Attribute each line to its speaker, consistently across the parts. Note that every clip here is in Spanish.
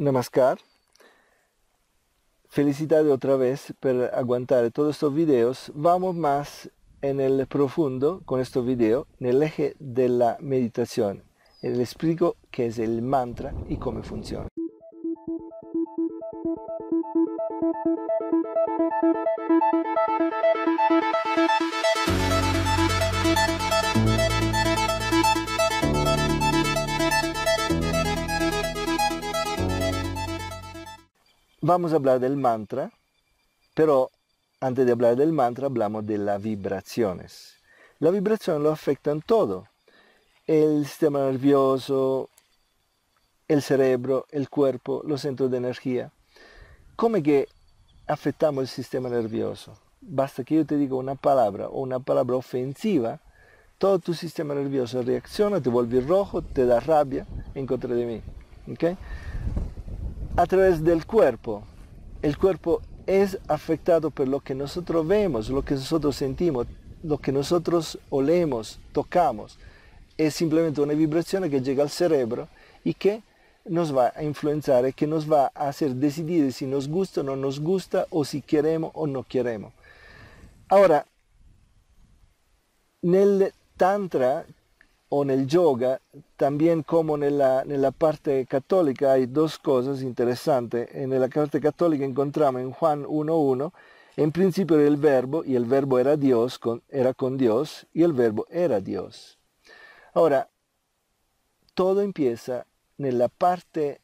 Speaker 1: Namaskar. Felicidades otra vez por aguantar todos estos videos. Vamos más en el profundo con este video, en el eje de la meditación. Les explico qué es el mantra y cómo funciona. Vamos a hablar del mantra, pero antes de hablar del mantra hablamos de las vibraciones. La vibración lo afectan todo. El sistema nervioso, el cerebro, el cuerpo, los centros de energía. ¿Cómo que afectamos el sistema nervioso? Basta que yo te diga una palabra o una palabra ofensiva, todo tu sistema nervioso reacciona, te vuelve rojo, te da rabia en contra de mí a través del cuerpo. El cuerpo es afectado por lo que nosotros vemos, lo que nosotros sentimos, lo que nosotros olemos, tocamos. Es simplemente una vibración que llega al cerebro y que nos va a influenciar, que nos va a hacer decidir si nos gusta o no nos gusta, o si queremos o no queremos. Ahora, en el Tantra o en el yoga, también como en la, parte católica, hay dos cosas interesantes. En la parte católica encontramos en Juan 1.1, en principio el verbo y el verbo era Dios, era con Dios y el verbo era Dios. Ahora, todo empieza en la parte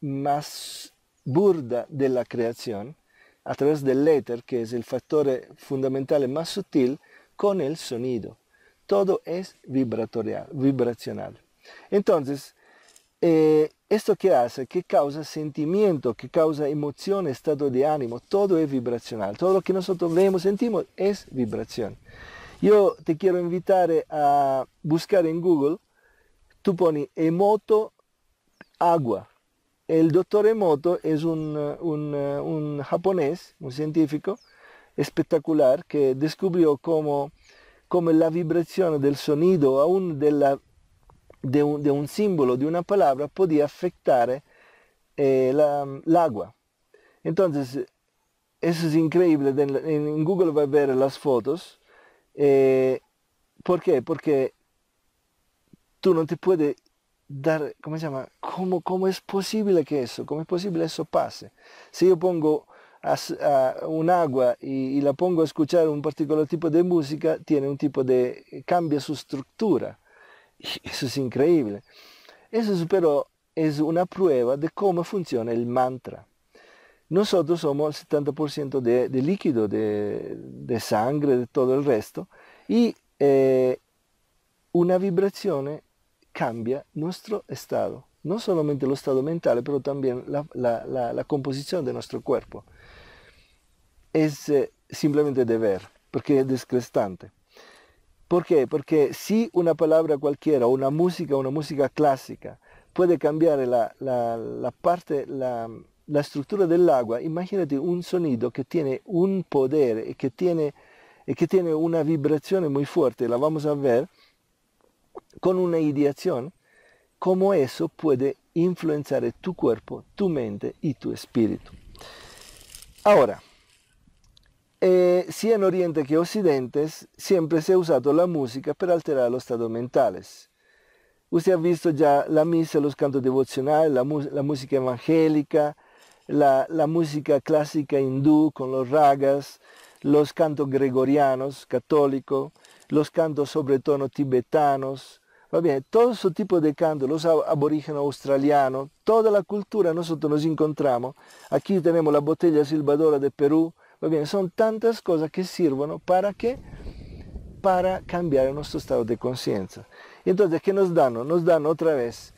Speaker 1: más burda de la creación, a través del éter, que es el factor eh, fundamental más sutil, con el sonido. todo es vibratorial, vibracional. Entonces, eh, esto que hace, que causa sentimiento, que causa emoción, estado de ánimo, todo es vibracional. Todo lo que nosotros leemos, sentimos es vibración. Yo te quiero invitar eh, a buscar en Google, tú pones emoto agua. El doctor Emoto es un, uh, un, uh, un japonés, un científico espectacular que descubrió cómo come la vibrazione del sonido aún della, de, un, de un simbolo, de una parola, può afectar eh, la, Entonces, eso es increíble. En Google va a ver las fotos. Eh, ¿Por qué? Porque tú no te puedes dar, ¿cómo se llama? ¿Cómo, ¿Cómo es posible que eso? ¿Cómo es posible que eso pase? Si yo pongo a, un agua y, la pongo a escuchar un particular tipo de música, tiene un tipo de... Eh, cambia su estructura. eso es increíble. Eso pero es una prueba de cómo funciona el mantra. Nosotros somos el 70% de, líquido, de, sangre, de todo el resto, y eh, una vibración eh, cambia nuestro estado, no solamente el estado mental, pero también la composición de nuestro cuerpo. es simplemente de ver, porque es descrestante. ¿Por qué? Porque si una palabra cualquiera, una música, una música clásica, puede cambiar la, la, la parte, la, la, estructura del agua, imagínate un sonido que tiene un poder y que tiene, y que tiene una vibración muy fuerte, la vamos a ver, con una ideación, cómo eso puede influenciar tu cuerpo, tu mente y tu espíritu. Ahora, Eh, si en Oriente que Occidente siempre se ha usado la música para alterar los estados mentales. Usted ha visto ya la misa, los cantos devocionales, la, música evangélica, la, música clásica hindú con los ragas, los cantos gregorianos, católicos, los cantos sobre tono tibetanos, va todo ese tipo de canto, los aborígenes australianos, toda la cultura nosotros nos encontramos. Aquí tenemos la botella silbadora de Perú, bien, son tantas cosas que sirven para que para cambiar nuestro estado de conciencia. Entonces, ¿qué nos dan? Nos dan otra vez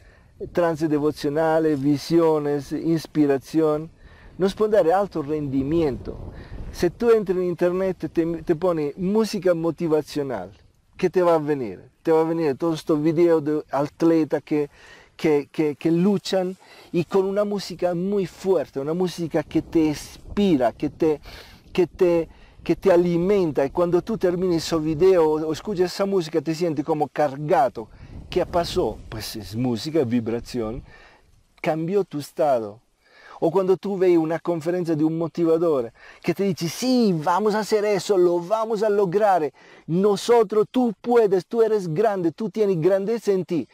Speaker 1: trance devocionales, visiones, inspiración. Nos pueden dar alto rendimiento. Si tú entras en internet, te, te pone música motivacional. ¿Qué te va a venir? Te va a venir todos estos videos de atletas que, que, que luchan y con una música muy fuerte, una música que te inspira, que te, che te, che te alimenta e quando tu termini il suo video o ascolti questa musica ti senti come cargato, che pasó? Pues es música, vibrazione, cambiò tu stato. O quando tu vedi una conferenza di un motivatore che ti dice sì, vamos a hacer eso, lo vamos a lograre, nosotros, tú puedes, tú eres grande, tu tienes grandezza in ti.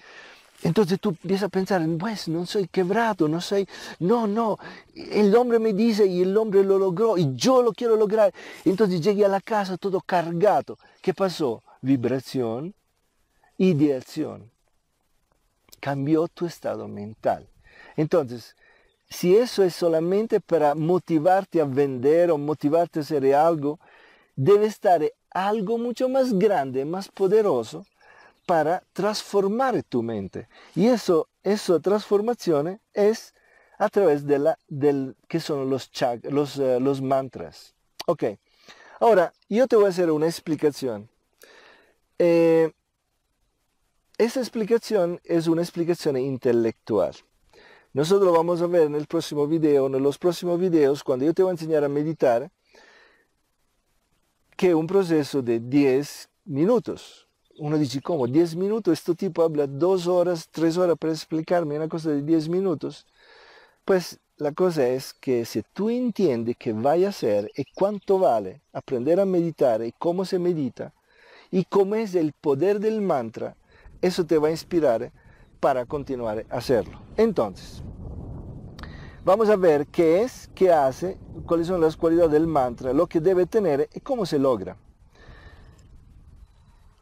Speaker 1: Entonces tú empiezas a pensar, pues no soy quebrado, no soy, no, no, el hombre me dice y el hombre lo logró y yo lo quiero lograr. Entonces llegué a la casa todo cargado. ¿Qué pasó? Vibración, ideación. Cambió tu estado mental. Entonces, si eso es solamente para motivarte a vender o motivarte a hacer algo, debe estar algo mucho más grande, más poderoso para transformar tu mente. Y eso, esa transformación es a través de la, del que son los, eh, los, mantras. Ok, ahora yo te voy a hacer una explicación. Eh, esa explicación es una explicación intelectual. Nosotros vamos a ver en el próximo video, en los próximos videos, cuando yo te voy a enseñar a meditar, que es un proceso de 10 minutos uno dice, ¿cómo? 10 minutos, este tipo habla dos horas, tres horas para explicarme una cosa de 10 minutos. Pues la cosa es que si tú entiendes qué vaya a ser, y cuánto vale aprender a meditar y cómo se medita y cómo es el poder del mantra, eso te va a inspirar para continuar a hacerlo. Entonces, vamos a ver qué es, qué hace, cuáles son las cualidades del mantra, lo que debe tener y cómo se logra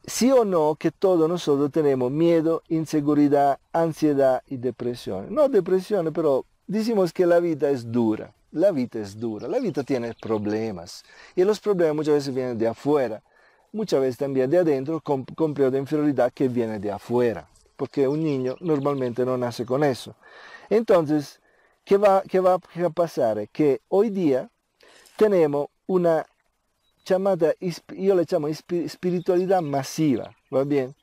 Speaker 1: sí o no que todos nosotros tenemos miedo, inseguridad, ansiedad y depresión. No depresión, pero decimos que la vida es dura. La vida es dura, la vida tiene problemas. Y los problemas muchas veces vienen de afuera, muchas veces también de adentro, con complejo de inferioridad que viene de afuera. Porque un niño normalmente no nace con eso. Entonces, ¿qué va, qué va a pasar? Que hoy día tenemos una llamada, yo le llamo espiritualidad masiva, ¿va bien?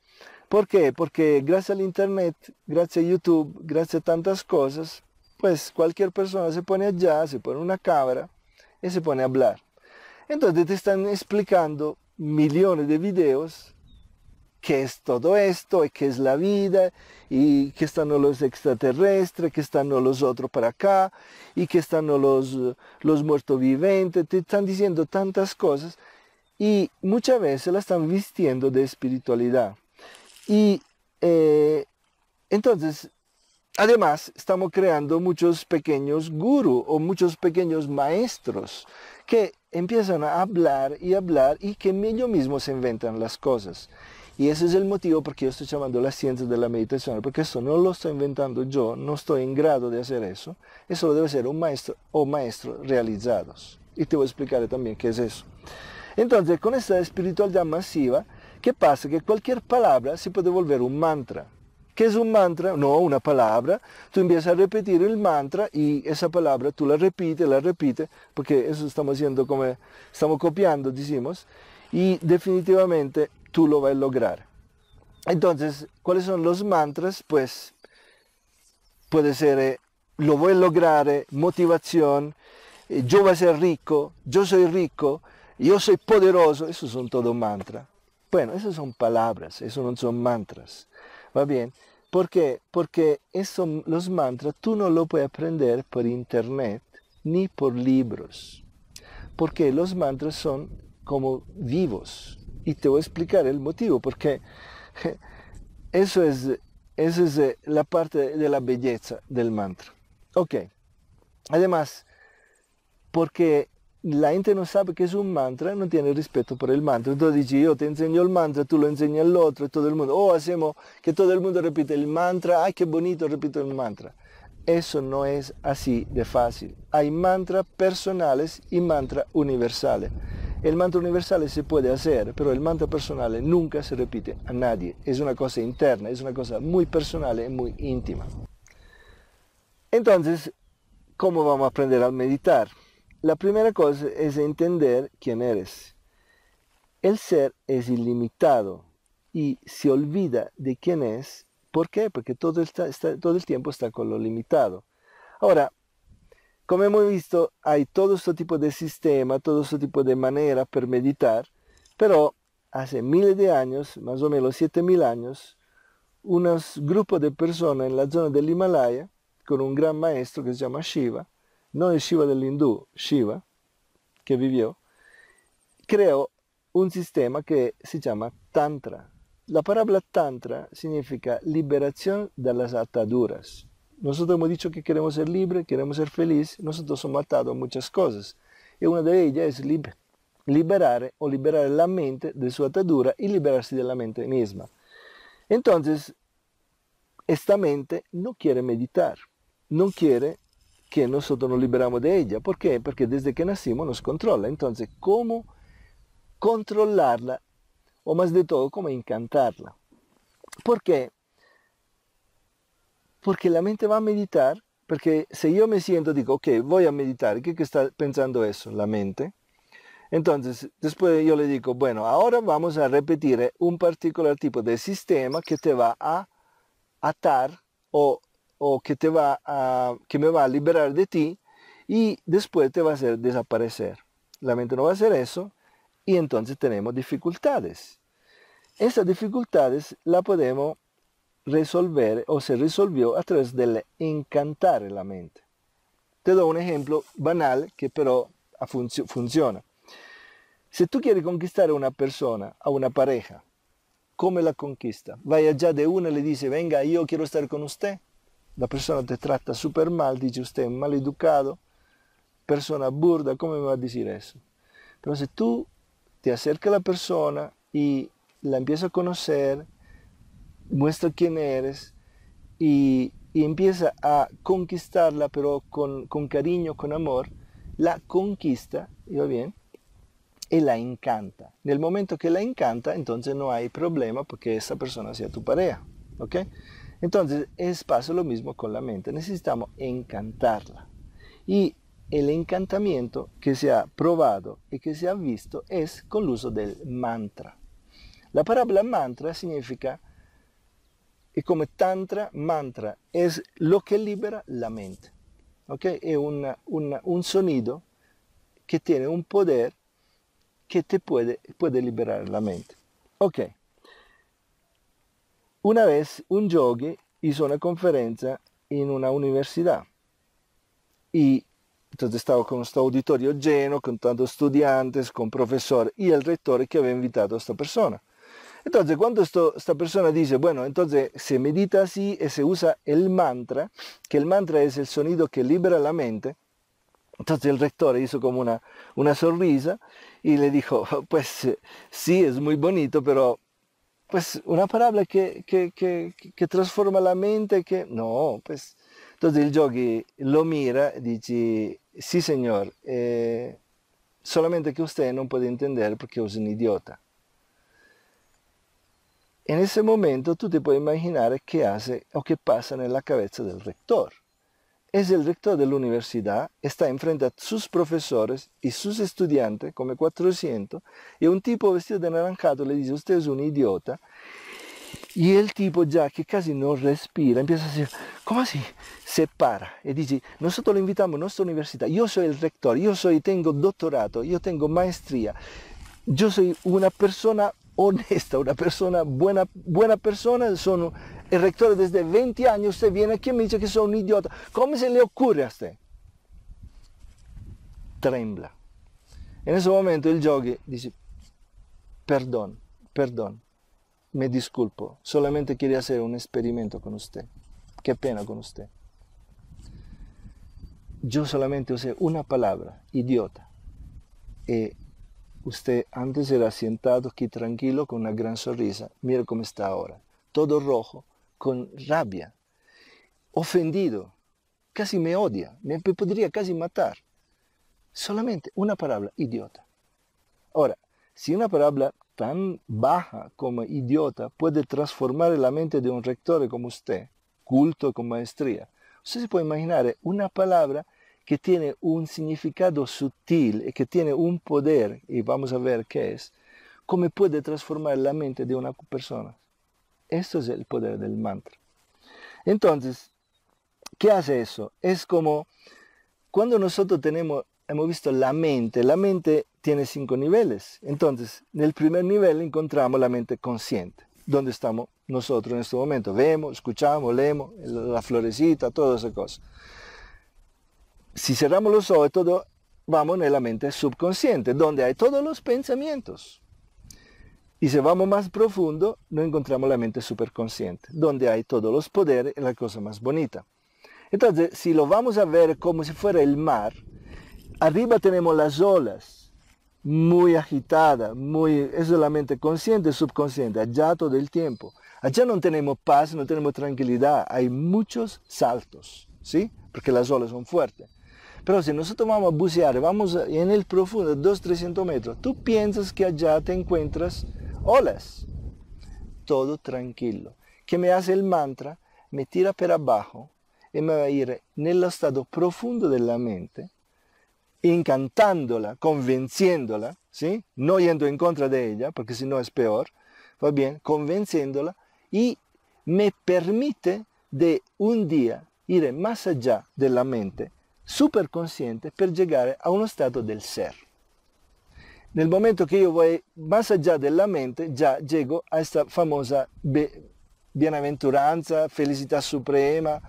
Speaker 1: ¿Por qué? Porque gracias al Internet, gracias a YouTube, gracias a tantas cosas, pues cualquier persona se pone allá, se pone una cámara y se pone a hablar. Entonces te están explicando millones de videos qué es todo esto y qué es la vida y que están los extraterrestres, que están los otros para acá y que están los, los muertos vivientes, te están diciendo tantas cosas y muchas veces la están vistiendo de espiritualidad. Y eh, entonces, además, estamos creando muchos pequeños gurú o muchos pequeños maestros que empiezan a hablar y hablar y que ellos mismos se inventan las cosas. Y ese es el motivo por qué yo estoy llamando la ciencia de la meditación, porque eso no lo estoy inventando yo, no estoy en grado de hacer eso, eso lo debe ser un maestro o maestro realizados. Y te voy a explicar también qué es eso. Entonces, con esta espiritualidad masiva, ¿qué pasa? Que cualquier palabra se puede volver un mantra. ¿Qué es un mantra? No, una palabra. Tú empiezas a repetir el mantra y esa palabra tú la repites, la repites, porque eso estamos haciendo como, estamos copiando, decimos, y definitivamente tú lo vas a lograr. Entonces, ¿cuáles son los mantras? Pues puede ser, eh, lo voy a lograr, eh, motivación, eh, yo voy a ser rico, yo soy rico, yo soy poderoso, eso son todo mantras. Bueno, esas son palabras, eso no son mantras. ¿Va bien? ¿Por qué? Porque eso, los mantras tú no lo puedes aprender por internet ni por libros. Porque los mantras son como vivos, y te voy a explicar el motivo, porque eso es, es eh, la parte de la belleza del mantra. Ok. Además, porque la gente no sabe que es un mantra, no tiene respeto por el mantra. Entonces dice, yo te enseño el mantra, tú lo enseñas al otro, y todo el mundo, oh, hacemos que todo el mundo repita el mantra, ay, qué bonito, repito el mantra. Eso no es así de fácil. Hay mantras personales y mantras universales. El manto universal se puede hacer, pero el manto personal nunca se repite a nadie. Es una cosa interna, es una cosa muy personal y muy íntima. Entonces, ¿cómo vamos a aprender a meditar? La primera cosa es entender quién eres. El ser es ilimitado y se olvida de quién es. ¿Por qué? Porque todo, todo el tiempo está con lo limitado. Ahora, Como hemos visto, hay todo este tipo de sistema, todo este tipo de manera para meditar, pero hace miles de años, más o menos 7000 años, un grupos de personas en la zona del Himalaya, con un gran maestro que se llama Shiva, no el Shiva del hindú, Shiva, que vivió, creó un sistema que se llama Tantra. La palabra Tantra significa liberación de las ataduras. Nosotros hemos dicho que queremos ser libres, queremos ser felices, nosotros somos atados a muchas cosas. Y una de ellas es liberar o liberar la mente de su atadura y liberarse de la mente misma. Entonces, esta mente no quiere meditar, no quiere que nosotros nos liberamos de ella. ¿Por qué? Porque desde que nacimos nos controla. Entonces, ¿cómo controlarla? O más de todo, ¿cómo encantarla? qué? Porque la mente va a meditar, porque si yo me siento, digo, ok, voy a meditar, ¿qué, está pensando eso? La mente. Entonces, después yo le digo, bueno, ahora vamos a repetir eh, un particular tipo de sistema que te va a atar o, o que, te va a, que me va a liberar de ti y después te va a hacer desaparecer. La mente no va a hacer eso y entonces tenemos dificultades. Esas dificultades las podemos resolver o se resolvió a través del encantar la mente. Te do un ejemplo banal que pero func funciona. Si tú quieres conquistar a una persona, a una pareja, ¿cómo la conquista? Vaya ya de una le dice, venga, yo quiero estar con usted. La persona te trata súper mal, dice usted, maleducado, persona burda, ¿cómo me va a decir eso? Pero si tú te acercas a la persona y la empiezas a conocer, muestra quién eres y, y empieza a conquistarla, pero con, con cariño, con amor, la conquista, va bien? Y la encanta. En el momento que la encanta, entonces no hay problema porque esa persona sea tu pareja, ¿ok? Entonces, es paso lo mismo con la mente. Necesitamos encantarla. Y el encantamiento que se ha probado y que se ha visto es con el uso del mantra. La palabra mantra significa e come tantra, mantra es lo que libera la mente. ¿ok? Es un sonido que tiene un poder que te puede, puede liberar la mente. Ok. Una vez un yogi hizo una conferencia en una universidad y entonces estaba con este auditorio lleno, con tantos estudiantes, con profesores y el rector que había invitado a esta persona. Entonces, cuando esta persona dice, bueno, entonces se medita así y eh, se usa el mantra, que el mantra es el sonido que libera la mente, entonces el rector hizo como una, una sonrisa y le dijo, oh, pues eh, sí, es muy bonito, pero pues una palabra que, que, transforma la mente, que no, pues... Entonces el yogi lo mira y dice, sí señor, eh, solamente que usted no puede entender porque es un idiota. En ese momento tú te puedes imaginar qué hace o qué pasa en la cabeza del rector. Es el rector de la universidad, está enfrente a sus profesores y sus estudiantes, como 400, y un tipo vestido de naranjado le dice, usted es un idiota, y el tipo ya que casi no respira, empieza a decir, ¿cómo así? Se para y dice, nosotros lo invitamos a nuestra universidad, yo soy el rector, yo soy, tengo doctorado, yo tengo maestría, yo soy una persona honesta, una persona buena, buena persona, son el eh, rector desde 20 años, usted viene aquí y me dice que soy un idiota. ¿Cómo se le ocurre a usted? Trembla. En ese momento el yogi dice, perdón, perdón, me disculpo, solamente quería hacer un experimento con usted. Qué pena con usted. Yo solamente usé una palabra, idiota. Eh, Usted antes era sentado aquí tranquilo con una gran sonrisa. Mira cómo está ahora. Todo rojo, con rabia, ofendido. Casi me odia. Me podría casi matar. Solamente una palabra, idiota. Ahora, si una palabra tan baja como idiota puede transformar la mente de un rector como usted, culto con maestría, usted se puede imaginar eh, una palabra que tiene un significado sutil y eh, que tiene un poder, y vamos a ver qué es, cómo puede transformar la mente de una persona. Esto es el poder del mantra. Entonces, ¿qué hace eso? Es como cuando nosotros tenemos, hemos visto la mente, la mente tiene cinco niveles. Entonces, en el primer nivel encontramos la mente consciente, donde estamos nosotros en este momento. Vemos, escuchamos, leemos, la florecita, todas esas cosas si cerramos los ojos, vamos en la mente subconsciente, donde hay todos los pensamientos. Y si vamos más profundo, no encontramos la mente superconsciente, donde hay todos los poderes y la cosa más bonita. Entonces, si lo vamos a ver como si fuera el mar, arriba tenemos las olas, muy agitadas, muy, es la mente consciente subconsciente, allá todo el tiempo. Allá no tenemos paz, no tenemos tranquilidad, hay muchos saltos, ¿sí? Porque las olas son fuertes. Pero si nosotros vamos a bucear, vamos en el profundo, 200-300 metros, tú piensas que allá te encuentras olas. Todo tranquilo. Que me hace el mantra, me tira para abajo y me va a ir en el estado profundo de la mente, encantándola, convenciéndola, ¿sí? no yendo en contra de ella, porque si no es peor, va pues bien, convenciéndola y me permite de un día ir más allá de la mente superconsciente per llegare a uno stato del ser. Nel momento che io voy más allá de la mente, già llego a questa famosa bienaventuranza, felicità suprema,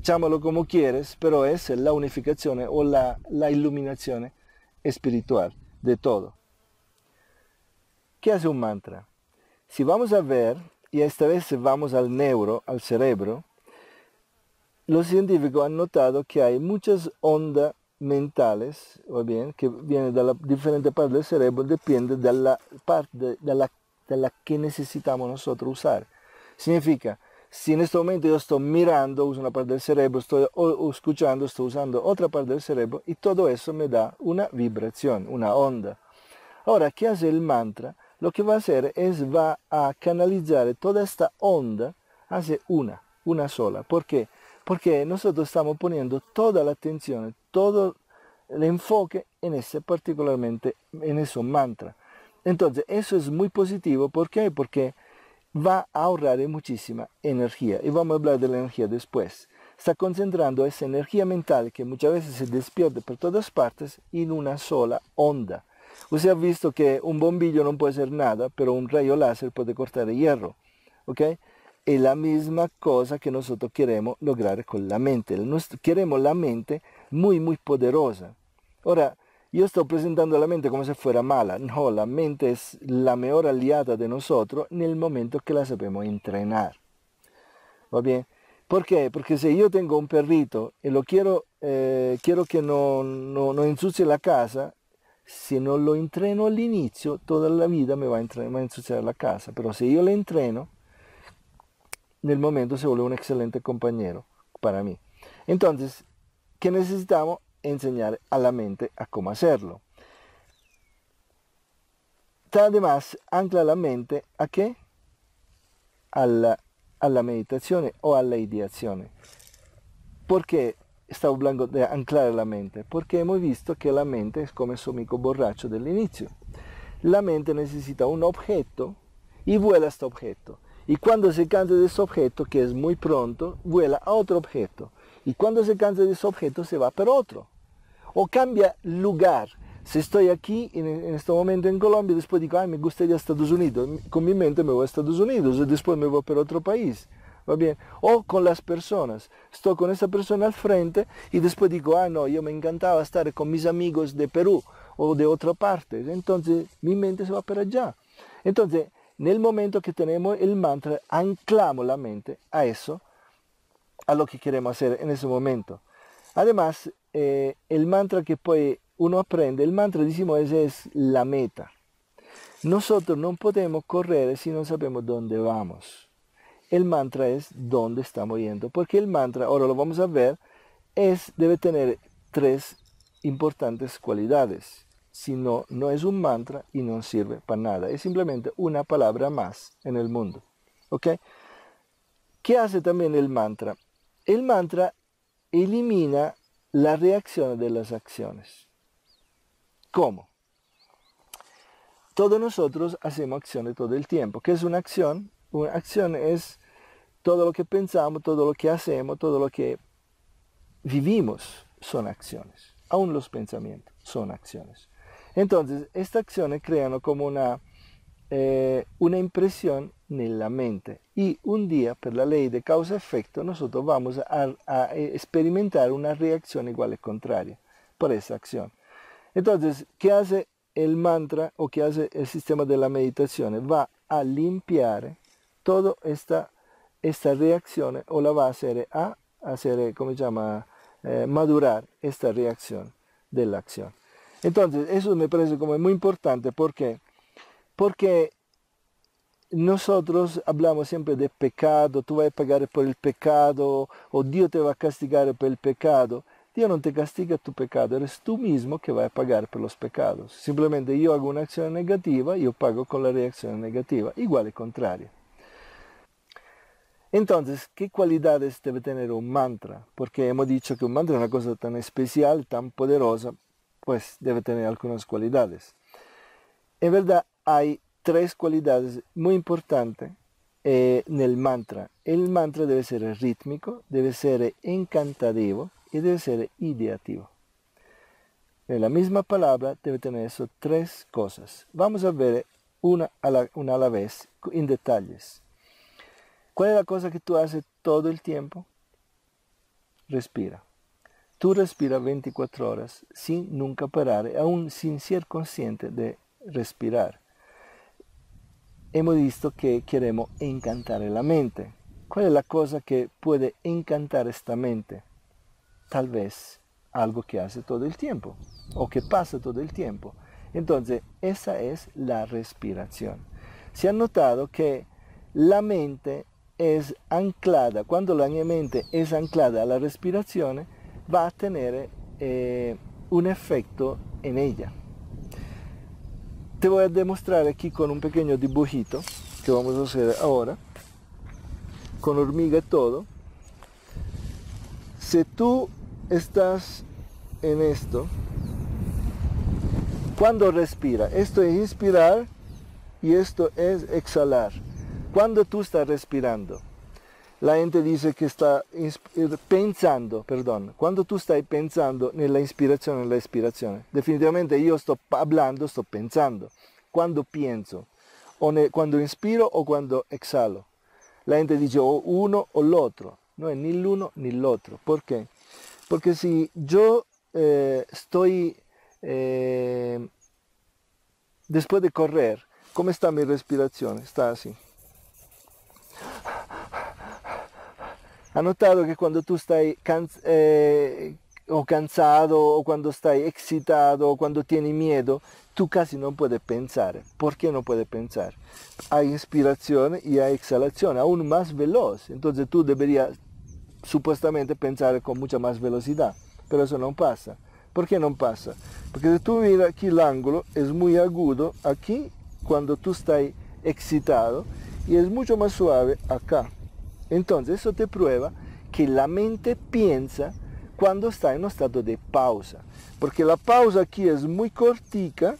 Speaker 1: chiamalo come quieres, però è la unificazione o la, la iluminazione espiritual di tutto. Che hace un mantra? Se vamos a ver, e questa vez vamos al neuro, al cerebro, los científicos han notado que hay muchas ondas mentales, o bien, que vienen de la diferente parte del cerebro, depende de la parte de, la, que necesitamos nosotros usar. Significa, si en este momento yo estoy mirando, uso una parte del cerebro, estoy escuchando, estoy usando otra parte del cerebro, y todo eso me da una vibración, una onda. Ahora, ¿qué hace el mantra? Lo que va a hacer es va a canalizar toda esta onda hacia una, una sola. ¿Por qué? porque nosotros estamos poniendo toda la atención, todo el enfoque en ese particularmente, en ese mantra. Entonces, eso es muy positivo. ¿Por qué? Porque va a ahorrar muchísima energía. Y vamos a hablar de la energía después. Está concentrando esa energía mental que muchas veces se despierta por todas partes en una sola onda. Usted ha visto que un bombillo no puede hacer nada, pero un rayo láser puede cortar el hierro. ¿okay? es la misma cosa que nosotros queremos lograr con la mente. queremos la mente muy, muy poderosa. Ahora, yo estoy presentando la mente como si fuera mala. No, la mente es la mejor aliada de nosotros en el momento que la sabemos entrenar. ¿Va bien? ¿Por qué? Porque si yo tengo un perrito y lo quiero, eh, quiero que no, no, ensucie la casa, si no lo entreno al inicio, toda la vida me va a, entrenar, a ensuciar la casa. Pero si yo le entreno, en el momento se vuelve un excelente compañero para mí. Entonces, ¿qué necesitamos? Enseñar a la mente a cómo hacerlo. Además, ancla la mente a qué? A la, meditación o a la ideación. ¿Por qué está hablando de anclar la mente? Porque hemos visto que la mente es como su amigo borracho del inicio. La mente necesita un objeto y vuela este objeto. Y cuando se cansa de ese objeto, que es muy pronto, vuela a otro objeto. Y cuando se cansa de ese objeto, se va para otro. O cambia lugar. Si estoy aquí en, este momento en Colombia, después digo, ay, me gustaría Estados Unidos. Con mi mente me voy a Estados Unidos y después me voy para otro país. ¿Va bien? O con las personas. Estoy con esa persona al frente y después digo, ah, no, yo me encantaba estar con mis amigos de Perú o de otra parte. Entonces mi mente se va para allá. Entonces, en el momento que tenemos el mantra, anclamos la mente a eso, a lo que queremos hacer en ese momento. Además, eh, el mantra que puede uno aprende, el mantra, decimos, es, es la meta. Nosotros no podemos correr si no sabemos dónde vamos. El mantra es dónde estamos yendo, porque el mantra, ahora lo vamos a ver, es, debe tener tres importantes cualidades sino no es un mantra y no sirve para nada. Es simplemente una palabra más en el mundo. ¿Qué hace también el mantra? El mantra elimina la reacción de las acciones. ¿Cómo? Todos nosotros hacemos acciones todo el tiempo. ¿Qué es una acción? Una acción es todo lo que pensamos, todo lo que hacemos, todo lo que vivimos son acciones. Aún los pensamientos son acciones. Entonces, estas acciones crean como eh, una, impresión en la mente y un día, por la ley de causa-efecto, nosotros vamos a, eh, experimentar una reacción igual o contraria por esa acción. Entonces, ¿qué hace el mantra o qué hace el sistema de la meditación? Va a limpiar toda esta, reacción o la va a hacer eh, a se llama? madurar esta reacción de la acción. Entonces, eso me parece como muy importante. ¿Por qué? Porque nosotros hablamos siempre de pecado, tú vas a pagar por el pecado, o Dios te va a castigar por el pecado. Dios no te castiga tu pecado, eres tú mismo que vas a pagar por los pecados. Simplemente yo hago una acción negativa, yo pago con la reacción negativa, igual y contrario. Entonces, ¿qué cualidades debe tener un mantra? Porque hemos dicho que un mantra es una cosa tan especial, tan poderosa, pues debe tener algunas cualidades. En verdad hay tres cualidades muy importantes eh, en el mantra. El mantra debe ser rítmico, debe ser encantativo y debe ser ideativo. En la misma palabra debe tener eso tres cosas. Vamos a ver una a una a la vez en detalles. ¿Cuál es la cosa que tú haces todo el tiempo? Respira. Tú respiras 24 horas sin nunca parar, aún sin ser consciente de respirar. Hemos visto que queremos encantar la mente. ¿Cuál es la cosa que puede encantar esta mente? Tal vez algo que hace todo el tiempo o que pasa todo el tiempo. Entonces, esa es la respiración. Se ha notado que la mente es anclada, cuando la mente es anclada a la respiración, va a tener eh, un efecto en ella. Te voy a demostrar aquí con un pequeño dibujito que vamos a hacer ahora, con hormiga y todo. Si tú estás en esto, cuando respira, esto es inspirar y esto es exhalar. Cuando tú estás respirando, la gente dice che sta eh, pensando, perdón, quando tu stai pensando nella ispirazione, nella ispirazione, definitivamente io sto parlando, sto pensando, quando penso, o ne, quando inspiro o quando exhalo. La gente dice o uno o l'altro, non è né l'uno né l'altro, perché? Perché se io eh, sto, eh, después de correr, come sta la mia respirazione? Sta così ha notato che quando tu stai can eh, o cansado o cuando estás excitado o quando tieni miedo, tu casi non puoi pensare. Perché non puoi pensare? pensar? Hay e y exhalazione, a un más veloce. Entonces tu deberías supuestamente pensare con mucha más velocidad, Però eso non pasa. Perché non no pasa? Porque si tú miras aquí el ángulo es muy agudo aquí quando tu stai excitado e es mucho más suave acá. Entonces eso te prueba que la mente piensa cuando está en un estado de pausa. Porque la pausa aquí es muy cortica,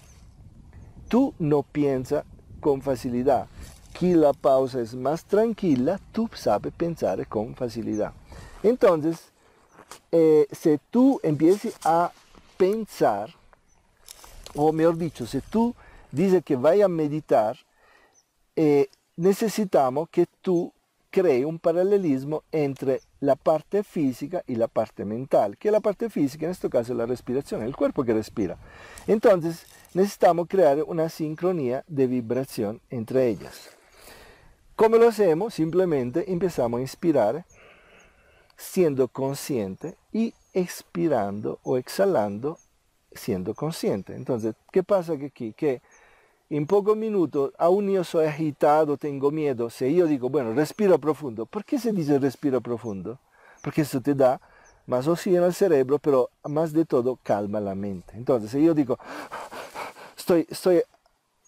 Speaker 1: tú no piensas con facilidad. Aquí la pausa es más tranquila, tú sabes pensar con facilidad. Entonces, eh, si tú empiezas a pensar, o mejor dicho, si tú dices que vaya a meditar, eh, necesitamos que tú cree un paralelismo entre la parte física y la parte mental, que la parte física en este caso es la respiración, el cuerpo que respira. Entonces necesitamos crear una sincronía de vibración entre ellas. ¿Cómo lo hacemos? Simplemente empezamos a inspirar siendo consciente y expirando o exhalando siendo consciente. Entonces, ¿qué pasa aquí? Que in pocos minutos, aún yo soy agitado, tengo miedo. Si yo digo, bueno, respiro profundo, ¿por qué se dice respiro profundo? Porque eso te da más oxígeno al cerebro, pero más de todo calma la mente. Entonces, si yo digo, estoy, estoy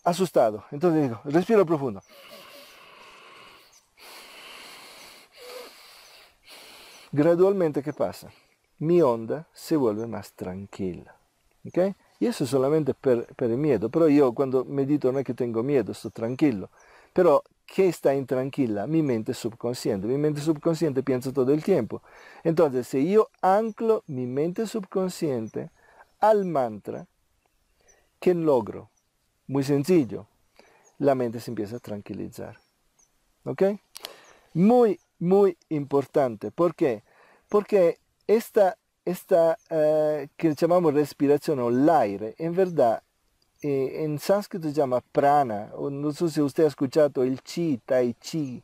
Speaker 1: asustado, entonces digo, respiro profundo. Gradualmente, ¿qué pasa? Mi onda se vuelve más tranquila. ¿okay? Y eso solamente per, por el miedo. Pero yo cuando medito no es que tengo miedo, estoy tranquilo. Pero ¿qué está intranquila, mi mente subconsciente. Mi mente subconsciente piensa todo el tiempo. Entonces, si yo anclo mi mente subconsciente al mantra, ¿qué logro? Muy sencillo. La mente se empieza a tranquilizar. ¿Ok? Muy, muy importante. ¿Por qué? Porque esta esta eh, que llamamos respiración o el aire, en verdad, eh, en sánscrito se llama prana, no sé si usted ha escuchado el chi, tai chi,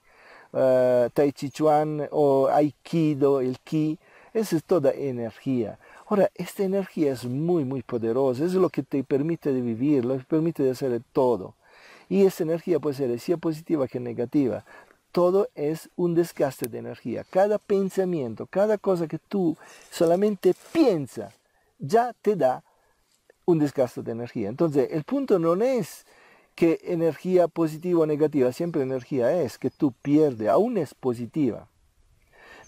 Speaker 1: eh, tai chi chuan o aikido, el ki, esa es toda energía. Ahora, esta energía es muy, muy poderosa, es lo que te permite de vivir, lo que te permite de hacer todo. Y esa energía puede ser sia positiva que negativa todo es un desgaste de energía. Cada pensamiento, cada cosa que tú solamente piensas, ya te da un desgaste de energía. Entonces, el punto no es que energía positiva o negativa, siempre energía es que tú pierdes, aún es positiva.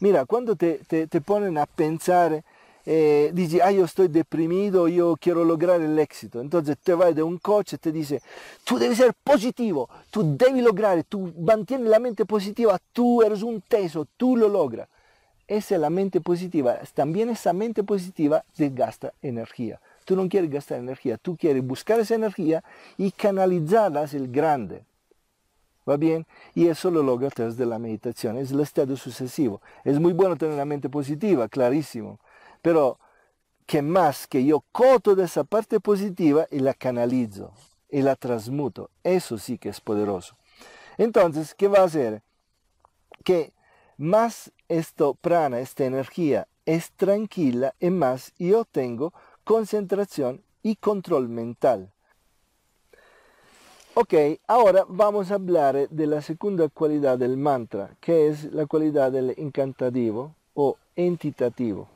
Speaker 1: Mira, cuando te, te ponen a pensar e dice ah, yo estoy deprimido, yo quiero lograr el éxito. Entonces te va de un coach y e te dice, tú debes ser positivo, tú debes lograr, tú mantienes la mente positiva, tú eres un teso, tú lo logras. Esa es la mente positiva. También esa mente positiva gasta energía. Tú no quieres gastar energía, tú quieres buscar esa energía y canalizarla hacia el grande. ¿Va bien? Y eso lo logra a través de la meditación, es el estado sucesivo. Es muy bueno tener la mente positiva, clarísimo. Pero, que más? Que yo coto de esa parte positiva y la canalizo y la transmuto. Eso sí que es poderoso. Entonces, ¿qué va a hacer? Que más esto prana, esta energía, es tranquila y más yo tengo concentración y control mental. Ok, ahora vamos a hablar de la segunda cualidad del mantra, que es la cualidad del encantativo o entitativo.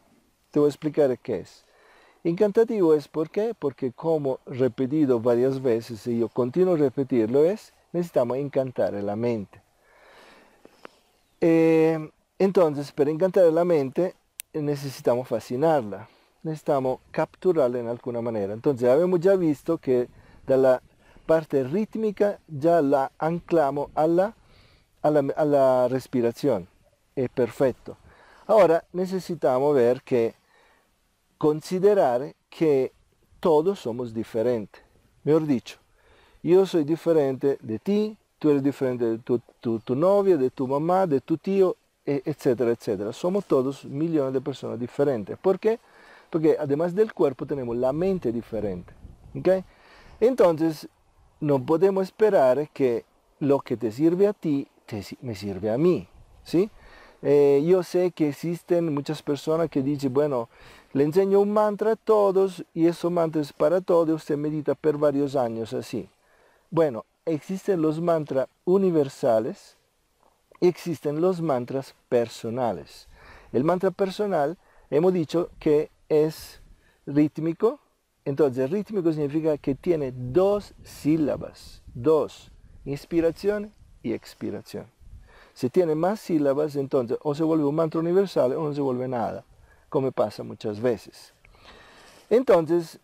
Speaker 1: Te voy a explicar qué es. encantativo es porque como repetido varias veces y yo continuo repetirlo es, necesitamos encantar la mente. Eh, entonces, para encantar la mente necesitamos fascinarla, necesitamos capturarla en alguna manera. Entonces, habíamos ya visto que de la parte rítmica ya la anclamos a la respiración. Es perfecto. Ora necesitamos ver que considerar que todos somos diferentes. Mejor dicho, yo soy diferente de ti, tú eres diferente de tu, tu, tu novia, de tu mamá, de tu tío, etcétera, etcétera. Somos todos millones de personas diferentes. ¿Por qué? Porque además del cuerpo tenemos la mente diferente. ¿okay? Entonces, no podemos esperar que lo que te sirve a ti te, me sirve a mí. ¿sí? Eh, yo sé que existen muchas personas que dicen, bueno, le enseño un mantra a todos y eso mantra es para todos, usted medita por varios años así. Bueno, existen los mantras universales y existen los mantras personales. El mantra personal, hemos dicho que es rítmico, entonces rítmico significa que tiene dos sílabas, dos, inspiración y expiración. Si tiene más sílabas, entonces o se vuelve un mantra universal o no se vuelve nada, como pasa muchas veces. Entonces,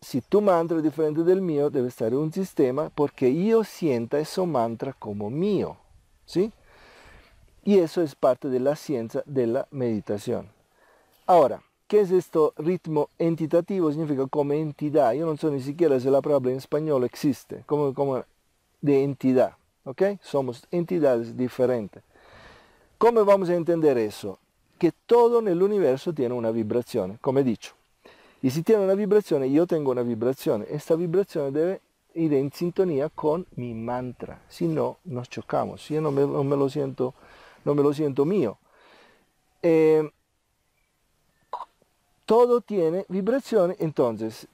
Speaker 1: si tu mantra es diferente del mío, debe estar en un sistema porque yo sienta ese mantra como mío. ¿sí? Y eso es parte de la ciencia de la meditación. Ahora, ¿qué es esto ritmo entitativo? Significa como entidad. Yo no sé ni siquiera si la palabra en español existe, como, como de entidad. ¿ok? Somos entidades diferentes. Come vamos a entender eso? Che tutto en universo tiene una vibrazione, come he dicho. Y si tiene una vibrazione, io tengo una vibración. Esta vibrazione deve ir en sintonía con mi mantra. Si no, nos chocamos. Si no me, no me lo siento, non me lo siento mio. Eh, todo tiene vibrazione. Entonces,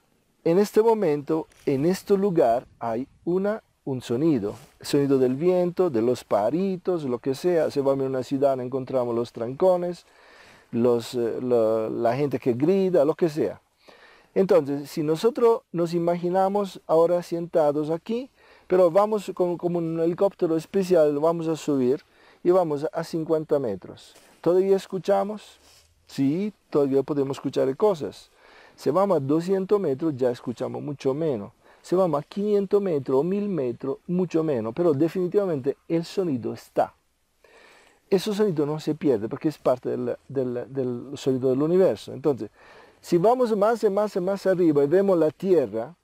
Speaker 1: en este momento, en este lugar, hay una un sonido, sonido del viento, de los paritos, lo que sea. Se vamos a una ciudad encontramos los trancones, los, eh, la, gente que grita, lo que sea. Entonces, si nosotros nos imaginamos ahora sentados aquí, pero vamos con, como un helicóptero especial, vamos a subir y vamos a 50 metros. ¿Todavía escuchamos? Sí, todavía podemos escuchar cosas. Si vamos a 200 metros ya escuchamos mucho menos. Si vamos a 500 metros o 1000 metros, mucho menos, pero definitivamente el sonido está. Ese sonido no se pierde porque es parte del, sonido del universo. Entonces, si vamos más y más y más arriba y vemos la Tierra,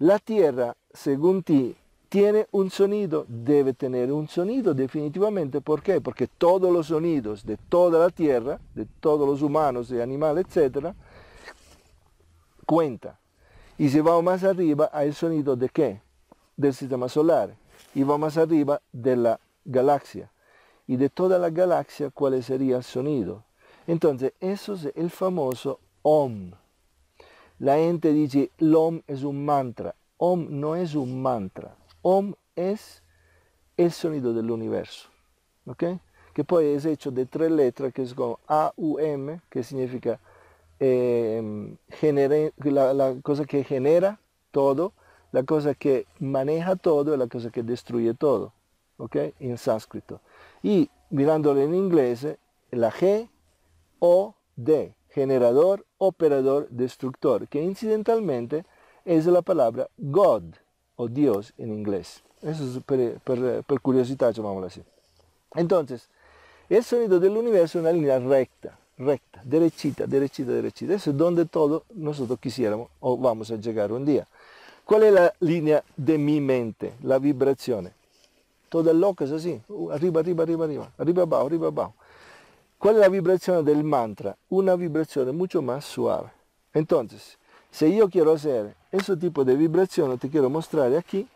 Speaker 1: la Tierra, según ti, tiene un sonido, debe tener un sonido definitivamente. ¿Por qué? Porque todos los sonidos de toda la tierra, de todos los humanos, de animales, etc., cuenta. Y si vamos más arriba, hay sonido de qué? Del sistema solar. Y vamos más arriba de la galaxia. Y de toda la galaxia, ¿cuál sería el sonido? Entonces, eso es el famoso OM. La gente dice, el OM es un mantra. OM no es un mantra. OM es el sonido del universo. ¿Ok? Que puede es hecho de tres letras, que es como M, que significa eh, la, cosa que genera todo, la cosa que maneja todo, la cosa que destruye todo, ¿ok? En sánscrito. Y mirándolo en inglés, la G, O, D, generador, operador, destructor, que incidentalmente es la palabra God o Dios en inglés. Eso es por, por curiosidad, llamámoslo así. Entonces, el sonido del universo es una línea recta. recta, derechita, derechita, derechita. Eso es donde todos nosotros quisiéramos o vamos a llegar un día. ¿Cuál es la línea de mi mente? La vibrazione. Todo el loco es así, uh, arriba, arriba, arriba, arriba, arriba, abajo, arriba, abajo. ¿Cuál es la vibrazione del mantra? Una vibrazione mucho más suave. Entonces, si yo quiero hacer ese tipo de vibración, te quiero mostrar aquí.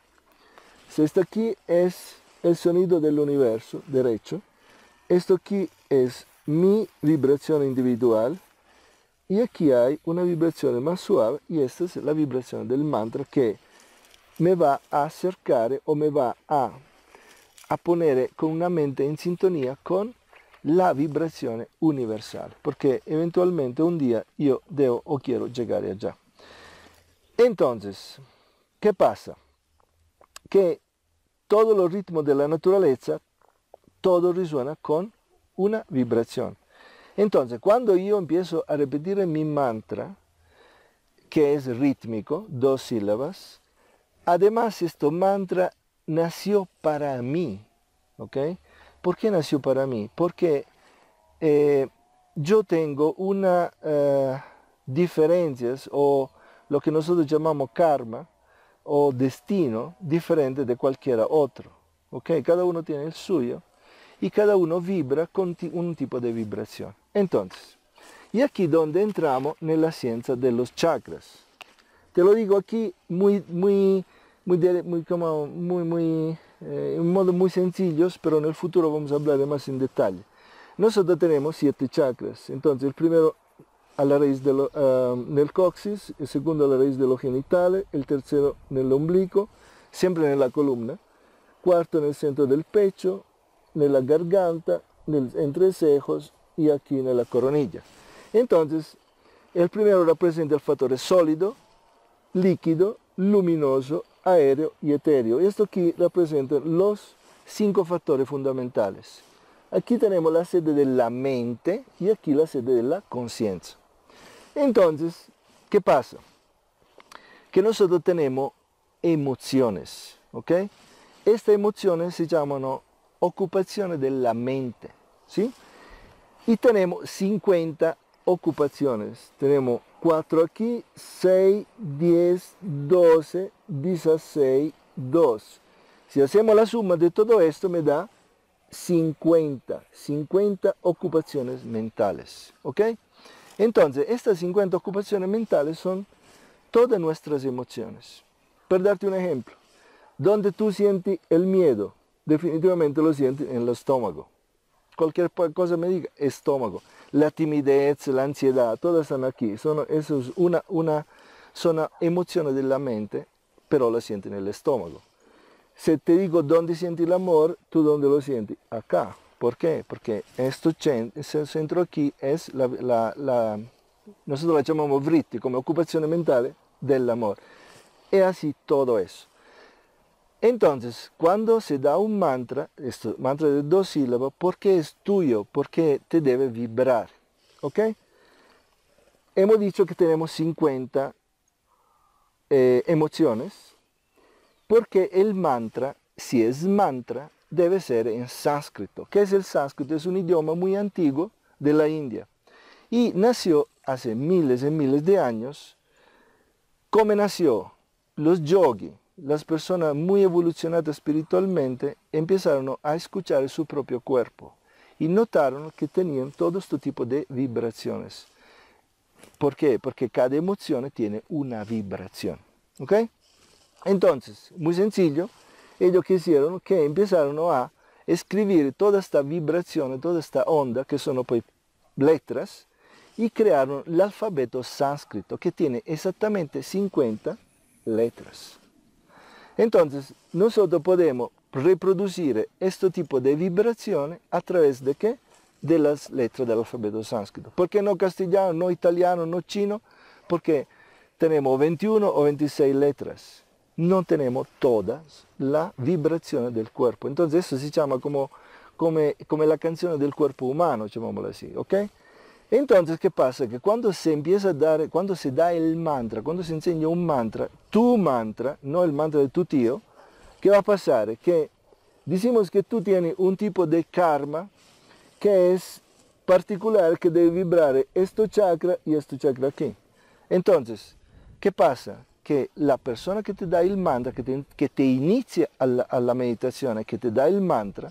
Speaker 1: Si esto aquí es el sonido del universo, derecho. Esto aquí es mi vibrazione individuale e qui hai una vibrazione más suave y esta es la vibrazione del mantra che me va a cercare o me va a, a poner con una mente in sintonia con la vibrazione universale, perché eventualmente un dia io devo o quiero llegar allá. Entonces, che pasa? Che todos los ritmos della naturalezza, tutto risuona con una vibración. Entonces, cuando yo empiezo a repetir mi mantra, que es rítmico, dos sílabas, además este mantra nació para mí, ¿ok? ¿Por qué nació para mí? Porque eh, yo tengo una eh, diferencias o lo que nosotros llamamos karma o destino diferente de cualquiera otro, ¿ok? Cada uno tiene el suyo y cada uno vibra con un tipo de vibración. Entonces, y aquí donde entramos en la ciencia de los chakras. Te lo digo aquí muy, muy, muy, muy, como, muy, muy, en eh, modo muy sencillo, pero en el futuro vamos a hablar más en detalle. Nosotros tenemos siete chakras. Entonces, el primero a la raíz ah, del coccis, coxis, el segundo a la raíz de los genitales, el tercero en el ombligo, siempre en la columna, cuarto en el centro del pecho, en la garganta, en entrecejos y aquí en la coronilla. Entonces, el primero representa el factor sólido, líquido, luminoso, aéreo y etéreo. Esto aquí representa los cinco factores fundamentales. Aquí tenemos la sede de la mente y aquí la sede de la conciencia. Entonces, ¿qué pasa? Que nosotros tenemos emociones, ¿ok? Estas emociones se llaman de la mente, Y tenemos 50 ocupaciones. Tenemos 4 aquí, 6, 10, 12, 16, 2. Si hacemos la suma de todo esto me da 50, 50 ocupaciones mentales, ¿ok? Entonces, estas 50 ocupaciones mentales son todas nuestras emociones. Para darte un ejemplo, donde tú sientes el miedo, definitivamente lo siente en el estómago. Cualquier cosa me diga, estómago. La timidez, la ansiedad, todas están aquí. Son, es una, una, son emociones de la mente, pero la siente en el estómago. Si te digo dónde siente el amor, tú dónde lo sientes. Acá. ¿Por qué? Porque este centro aquí es la, la nosotros la llamamos vritti, como ocupación mental del amor. Es así todo eso. Entonces, cuando se da un mantra, este mantra de dos sílabas, ¿por qué es tuyo, porque te debe vibrar. ¿Ok? Hemos dicho que tenemos 50 eh, emociones, porque el mantra, si es mantra, debe ser en sánscrito. ¿Qué es el sánscrito? Es un idioma muy antiguo de la India. Y nació hace miles y miles de años. ¿Cómo nació? Los yogis las personas muy evolucionadas espiritualmente empezaron a escuchar su propio cuerpo y notaron que tenían todo este tipo de vibraciones. ¿Por qué? Porque cada emoción tiene una vibración. ¿Ok? Entonces, muy sencillo, ellos quisieron que empezaron a escribir toda esta vibración, toda esta onda, que son pues letras, y crearon el alfabeto sánscrito, que tiene exactamente 50 letras. Entonces, nosotros podemos reproducir este tipo de vibraciones a través de qué? De las letras del alfabeto sánscrito. ¿Por qué no castellano, no italiano, no chino? Porque tenemos 21 o 26 letras. No tenemos todas la vibrazione del cuerpo. Entonces, eso se llama como, come, come la canzone del cuerpo humano, llamémoslo así, ¿ok? Entonces, ¿qué pasa? Que cuando se empieza a dar, cuando se da el mantra, cuando se enseña un mantra, tu mantra, no el mantra de tu tío, ¿qué va a pasar? Que decimos que tú tienes un tipo de karma que es particular, que debe vibrar este chakra y este chakra aquí. Entonces, ¿qué pasa? Che la persona che te da il mantra, che ti, che ti inizia alla, alla meditazione, che te da il mantra,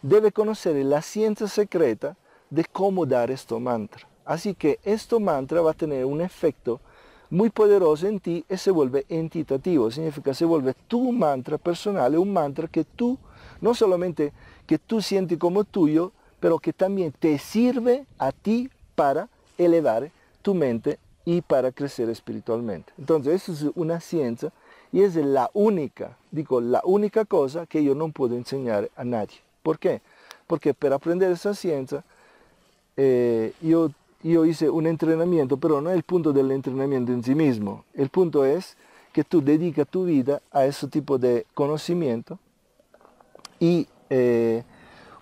Speaker 1: deve conoscere la ciencia secreta de cómo dar esto mantra. Así que esto mantra va a tener un efecto muy poderoso en ti y se vuelve entitativo, significa se vuelve tu mantra personal, un mantra que tú, no solamente que tú sientes como tuyo, pero que también te sirve a ti para elevar tu mente y para crecer espiritualmente. Entonces, eso es una ciencia y es la única, digo, la única cosa que yo no puedo enseñar a nadie. ¿Por qué? Porque para aprender esa ciencia eh, yo, yo hice un entrenamiento, pero no el punto del entrenamiento en sí mismo. El punto es que tú dedicas tu vida a ese tipo de conocimiento y eh,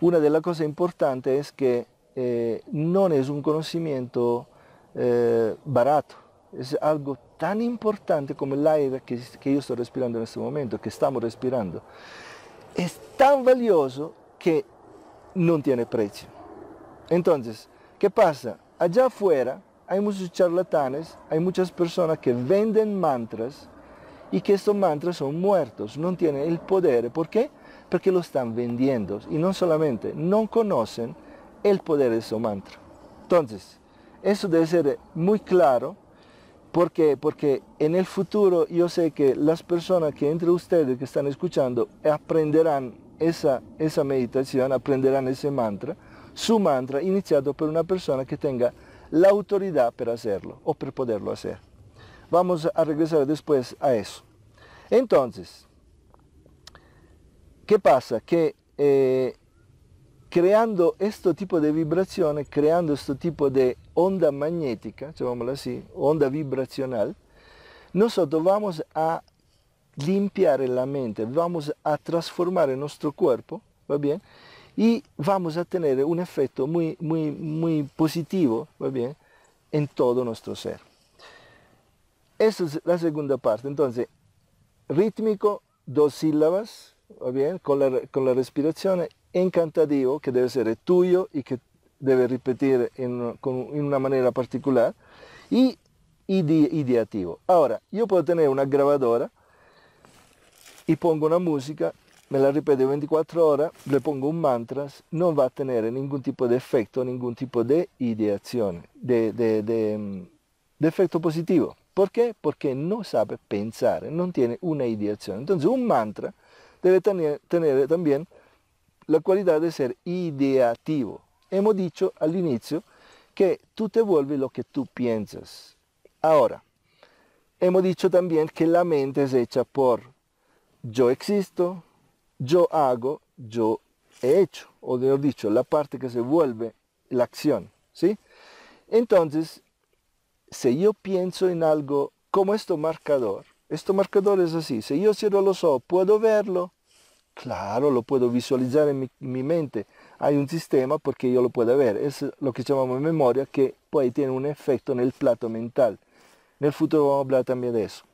Speaker 1: una de las cosas importantes es que eh, no es un conocimiento eh, barato, es algo tan importante como el aire que, que, yo estoy respirando en este momento, que estamos respirando. Es tan valioso que no tiene precio. Entonces, ¿qué pasa? Allá afuera hay muchos charlatanes, hay muchas personas que venden mantras y que estos mantras son muertos, no tienen el poder. ¿Por qué? Porque lo están vendiendo y no solamente, no conocen el poder de su mantra. Entonces, eso debe ser muy claro. porque Porque en el futuro yo sé que las personas que entre ustedes que están escuchando aprenderán esa, esa meditación, aprenderán ese mantra su mantra iniciado por una persona que tenga la autoridad para hacerlo o para poderlo hacer. Vamos a regresar después a eso. Entonces, ¿qué pasa? Que eh, creando este tipo de vibración creando este tipo de onda magnética, llamémoslo así, onda vibracional, nosotros vamos a limpiar la mente, vamos a transformar nuestro cuerpo, ¿va bien? y vamos a tener un efecto muy, muy, muy positivo ¿va bien? en todo nuestro ser. Esa es la segunda parte. Entonces, rítmico, dos sílabas, bien? Con, la, con la respiración, encantativo, que debe ser tuyo y que debe repetir en, una manera particular, y ideativo. Ahora, yo puedo tener una grabadora y pongo una música me la ripeto 24 ore, le pongo un mantra, non va a tenere ningún tipo de efecto, ningún tipo de ideazione, de, de, mm, positivo. Perché? Perché non sa pensare, non tiene una ideazione. Entonces un mantra deve tener, tener también la qualità de ser ideativo. Hemos dicho all'inizio che tu te vuelves lo che tu piensas. Ahora, hemos dicho también che la mente es hecha por yo existo, yo hago, yo he hecho, o de dicho, la parte que se vuelve la acción, ¿sí? Entonces, si yo pienso en algo como este marcador, este marcador es así, si yo cierro los ojos, ¿puedo verlo? Claro, lo puedo visualizar en mi, mente. Hay un sistema porque yo lo puedo ver. Es lo que llamamos memoria que puede tiene un efecto en el plato mental. En el futuro vamos a hablar también de eso.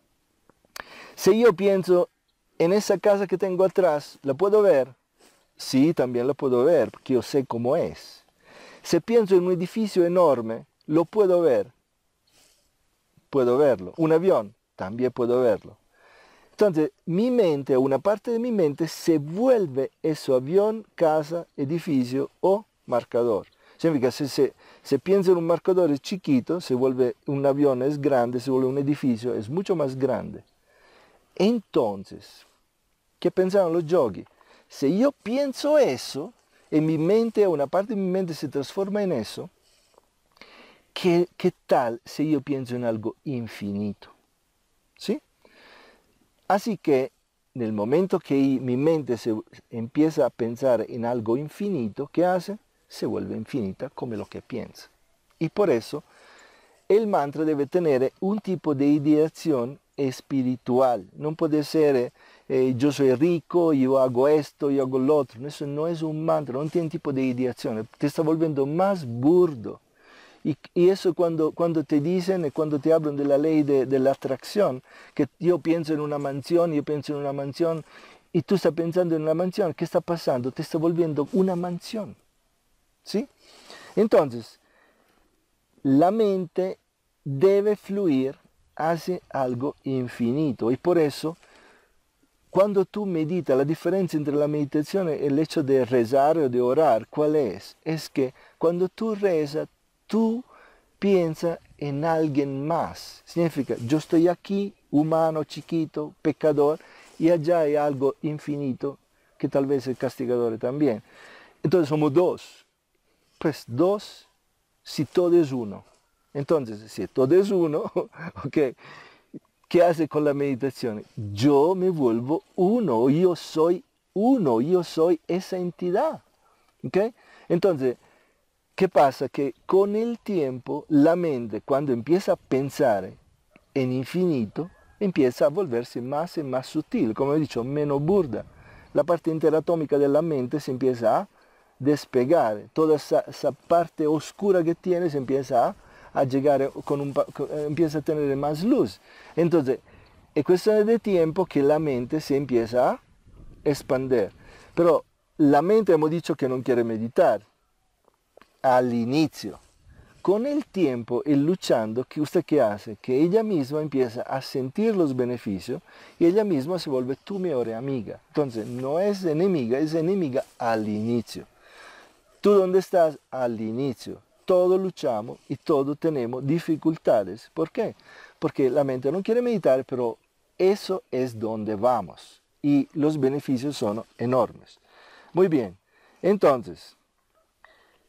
Speaker 1: Si yo pienso en esa casa que tengo atrás, ¿la puedo ver? Sí, también la puedo ver, porque yo sé cómo es. Si pienso en un edificio enorme, lo puedo ver. Puedo verlo. Un avión, también puedo verlo. Entonces, mi mente, una parte de mi mente, se vuelve eso, avión, casa, edificio o marcador. Significa, si se, se piensa en un marcador es chiquito, se vuelve un avión, es grande, se vuelve un edificio, es mucho más grande. Entonces, che pensaron los yogi. Se io penso eso, e mi mente, una parte di mia mente si trasforma in eso, che, qué tal se io penso in algo infinito? ¿Sí? Así che nel momento che mi mente se empieza a pensare in algo infinito, che hace? Se vuelve infinita come lo che pensa. E por eso il mantra deve tenere un tipo di ideazione spirituale, non può essere eh, Eh, yo soy rico, yo hago esto, yo hago lo otro. Eso no es un mantra, no tiene tipo de ideación, te está volviendo más burdo. Y, eso cuando, cuando te dicen, eh, cuando te hablan de la ley de, de, la atracción, que yo pienso en una mansión, yo pienso en una mansión, y tú estás pensando en una mansión, ¿qué está pasando? Te está volviendo una mansión. ¿Sí? Entonces, la mente debe fluir hacia algo infinito. Y por eso Quando tu medita, la differenza entre la meditazione e el hecho de rezar o di orar, qual è? È che quando tu rezas, tu piensas en alguien más. Significa, io sto qui, humano, chiquito, pecador, e allá hay algo infinito che talvez vez castigatore también. Entonces somos dos. Pues dos si todo es uno. Entonces, si todo es uno, ok, che hace con la meditazione? Yo me vuelvo uno, yo soy uno, yo soy esa entidad. ¿Okay? Entonces, ¿qué pasa? Que con el tiempo la mente, cuando empieza a pensar en infinito, empieza a volverse más y más sutil, como he dicho, menos burda. La parte interatómica de la mente se empieza a despegar, toda esa, esa parte oscura que tiene se empieza a a llegar eh, con un, eh, empieza a tener más luz. Entonces, es cuestión de tiempo que la mente se empieza a expandir. Pero la mente hemos dicho que no quiere meditar al inicio. Con el tiempo y luchando, ¿qué usted qué hace? Que ella misma empieza a sentir los beneficios y ella misma se vuelve tu mejor amiga. Entonces, no es enemiga, es enemiga al inicio. ¿Tú dónde estás? Al inicio todos luchamos y todos tenemos dificultades. ¿Por qué? Porque la mente no quiere meditar, pero eso es donde vamos. Y los beneficios son enormes. Muy bien. Entonces,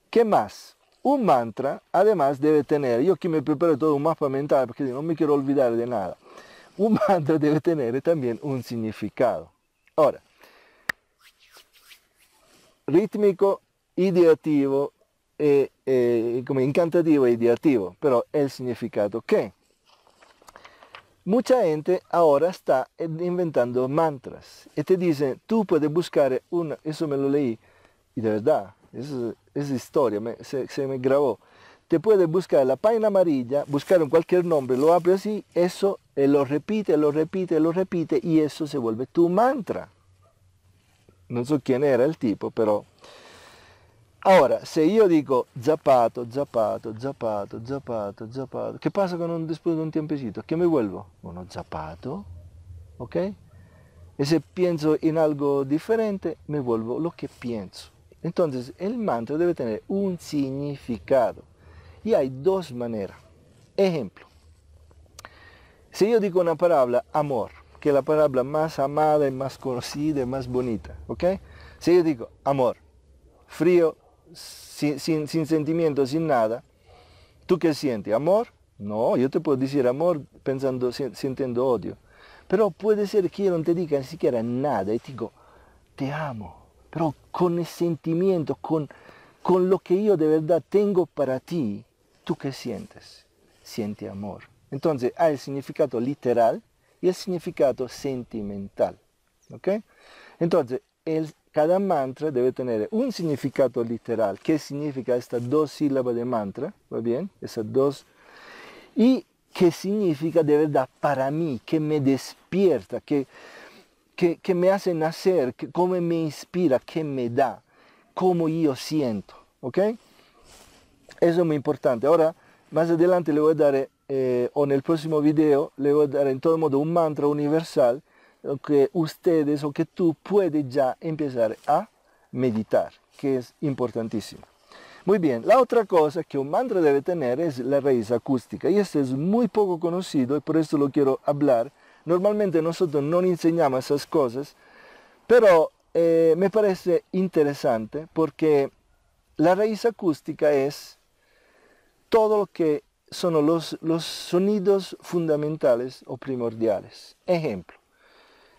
Speaker 1: ¿qué más? Un mantra, además, debe tener, yo aquí me preparo todo un mapa mental porque no me quiero olvidar de nada. Un mantra debe tener también un significado. Ahora, rítmico, ideativo eh, eh, como encantativo e ideativo, però ¿el significado significato Mucha gente ahora está inventando mantras y te este dicen, tú puedes buscar un, eso me lo leí, y de verdad, esa es historia, se, me grabó, te puedes buscar la página amarilla, buscar un cualquier nombre, lo abre así, eso eh, lo repite, lo repite, lo repite, y eso se vuelve tu mantra. No sé quién era el tipo, pero Ora, se io dico Zappato, Zappato, Zappato, Zappato, Zappato, che pasa con un, después de un tiempecito? Che mi vuolvo? Uno Zappato, ¿ok? E se pienso in algo diferente, me vuolvo lo che pienso. Entonces, il mantra deve tener un significato. E hay due maneras. Ejemplo. Se io dico una parola, amor, che è la parola más amata, y más conocida y más bonita, ¿ok? Se io dico amor, frío, sin, sin, sentimiento, sin nada, ¿tú qué sientes? ¿Amor? No, yo te puedo decir amor pensando, sintiendo odio. Pero puede ser que yo no te diga ni siquiera nada y te digo, te amo, pero con el sentimiento, con, con lo que yo de verdad tengo para ti, ¿tú qué sientes? Siente amor. Entonces hay el significado literal y el significado sentimental. ¿ok? Entonces, el, cada mantra debe tener un significado literal. ¿Qué significa estas dos sílabas de mantra? ¿Va bien? Esas dos. Y qué significa de verdad para mí, que me despierta, que, me hace nacer, que, cómo me inspira, qué me da, cómo yo siento. ¿Ok? Eso es muy importante. Ahora, más adelante le voy a dar, eh, o en el próximo video, le voy a dar en todo modo un mantra universal que ustedes o que tú puedes ya empezar a meditar, que es importantísimo. Muy bien, la otra cosa que un mantra debe tener es la raíz acústica y este es muy poco conocido y por eso lo quiero hablar. Normalmente nosotros no enseñamos esas cosas, pero eh, me parece interesante porque la raíz acústica es todo lo que son los, los sonidos fundamentales o primordiales. Ejemplo,